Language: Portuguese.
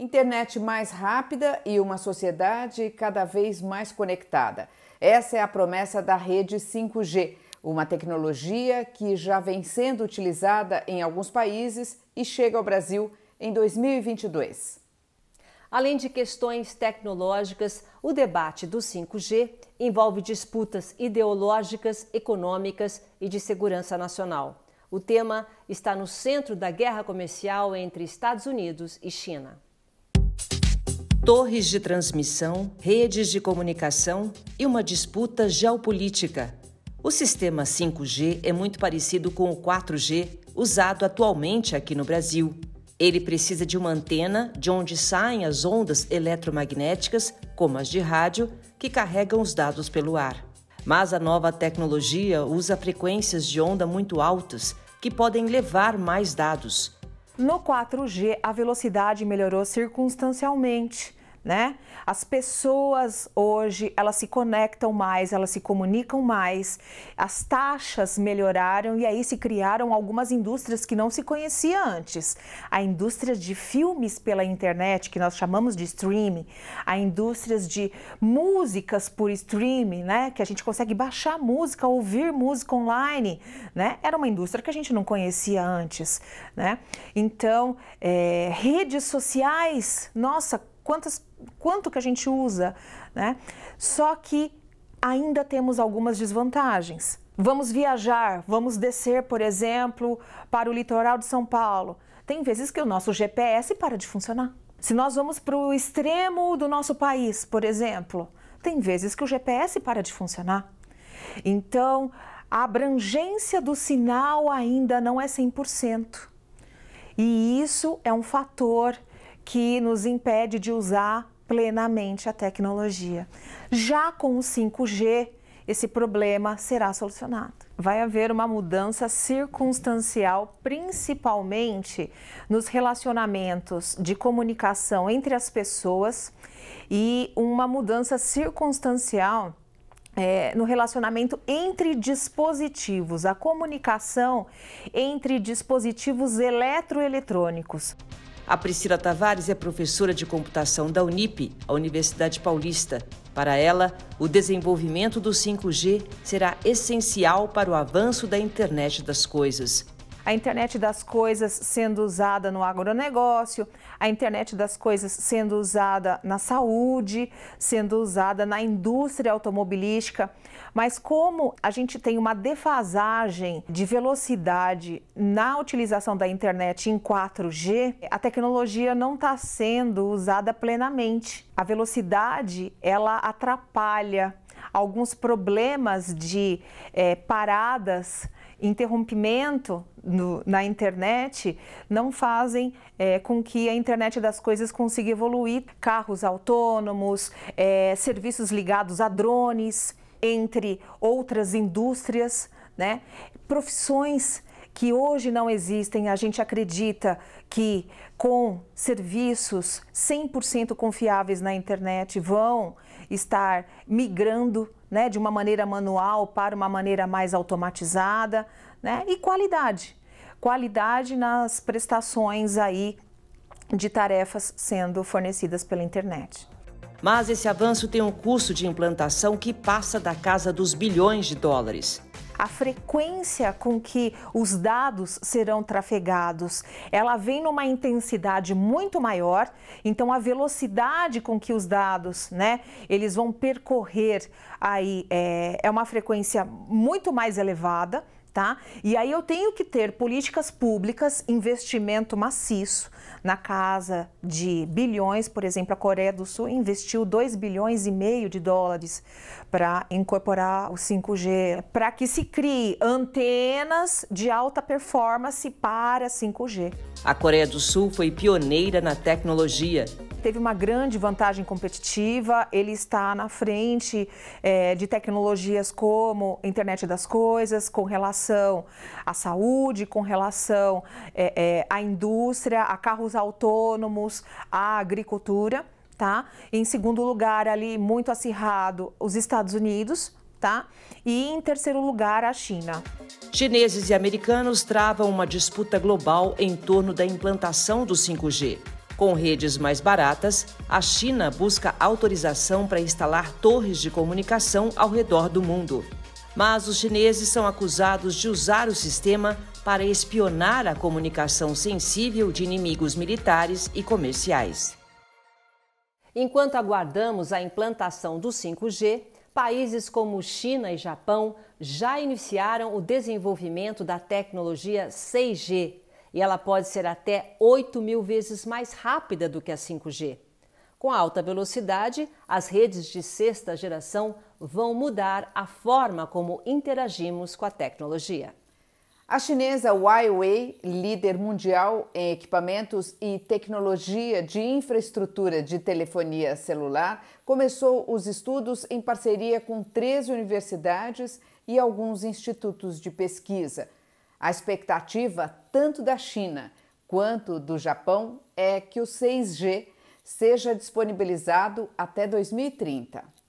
Internet mais rápida e uma sociedade cada vez mais conectada. Essa é a promessa da rede 5G, uma tecnologia que já vem sendo utilizada em alguns países e chega ao Brasil em 2022. Além de questões tecnológicas, o debate do 5G envolve disputas ideológicas, econômicas e de segurança nacional. O tema está no centro da guerra comercial entre Estados Unidos e China torres de transmissão, redes de comunicação e uma disputa geopolítica. O sistema 5G é muito parecido com o 4G usado atualmente aqui no Brasil. Ele precisa de uma antena de onde saem as ondas eletromagnéticas, como as de rádio, que carregam os dados pelo ar. Mas a nova tecnologia usa frequências de onda muito altas que podem levar mais dados. No 4G, a velocidade melhorou circunstancialmente né? As pessoas hoje, elas se conectam mais, elas se comunicam mais, as taxas melhoraram e aí se criaram algumas indústrias que não se conhecia antes. A indústria de filmes pela internet, que nós chamamos de streaming, a indústrias de músicas por streaming, né? Que a gente consegue baixar música, ouvir música online, né? Era uma indústria que a gente não conhecia antes, né? Então, é, redes sociais, nossa, quantas, quanto que a gente usa, né? Só que ainda temos algumas desvantagens. Vamos viajar, vamos descer, por exemplo, para o litoral de São Paulo. Tem vezes que o nosso GPS para de funcionar. Se nós vamos para o extremo do nosso país, por exemplo, tem vezes que o GPS para de funcionar. Então, a abrangência do sinal ainda não é 100%. E isso é um fator que nos impede de usar plenamente a tecnologia. Já com o 5G, esse problema será solucionado. Vai haver uma mudança circunstancial, principalmente nos relacionamentos de comunicação entre as pessoas e uma mudança circunstancial é, no relacionamento entre dispositivos, a comunicação entre dispositivos eletroeletrônicos. A Priscila Tavares é professora de computação da Unip, a Universidade Paulista. Para ela, o desenvolvimento do 5G será essencial para o avanço da internet das coisas a internet das coisas sendo usada no agronegócio, a internet das coisas sendo usada na saúde, sendo usada na indústria automobilística. Mas como a gente tem uma defasagem de velocidade na utilização da internet em 4G, a tecnologia não está sendo usada plenamente. A velocidade ela atrapalha alguns problemas de é, paradas interrompimento no, na internet não fazem é, com que a internet das coisas consiga evoluir. Carros autônomos, é, serviços ligados a drones, entre outras indústrias, né? profissões que hoje não existem, a gente acredita que com serviços 100% confiáveis na internet vão estar migrando né, de uma maneira manual para uma maneira mais automatizada, né? E qualidade. Qualidade nas prestações aí de tarefas sendo fornecidas pela internet. Mas esse avanço tem um custo de implantação que passa da casa dos bilhões de dólares a frequência com que os dados serão trafegados. Ela vem numa intensidade muito maior, então a velocidade com que os dados, né, eles vão percorrer aí é, é uma frequência muito mais elevada tá? E aí eu tenho que ter políticas públicas, investimento maciço na casa de bilhões, por exemplo, a Coreia do Sul investiu 2 bilhões e meio de dólares para incorporar o 5G, para que se crie antenas de alta performance para 5G. A Coreia do Sul foi pioneira na tecnologia teve uma grande vantagem competitiva, ele está na frente é, de tecnologias como internet das coisas, com relação à saúde, com relação é, é, à indústria, a carros autônomos, à agricultura. Tá? Em segundo lugar, ali muito acirrado, os Estados Unidos, tá? E em terceiro lugar, a China. Chineses e americanos travam uma disputa global em torno da implantação do 5G. Com redes mais baratas, a China busca autorização para instalar torres de comunicação ao redor do mundo. Mas os chineses são acusados de usar o sistema para espionar a comunicação sensível de inimigos militares e comerciais. Enquanto aguardamos a implantação do 5G, países como China e Japão já iniciaram o desenvolvimento da tecnologia 6G, e ela pode ser até 8 mil vezes mais rápida do que a 5G. Com alta velocidade, as redes de sexta geração vão mudar a forma como interagimos com a tecnologia. A chinesa Huawei, líder mundial em equipamentos e tecnologia de infraestrutura de telefonia celular, começou os estudos em parceria com três universidades e alguns institutos de pesquisa a expectativa tanto da China quanto do Japão é que o 6G seja disponibilizado até 2030.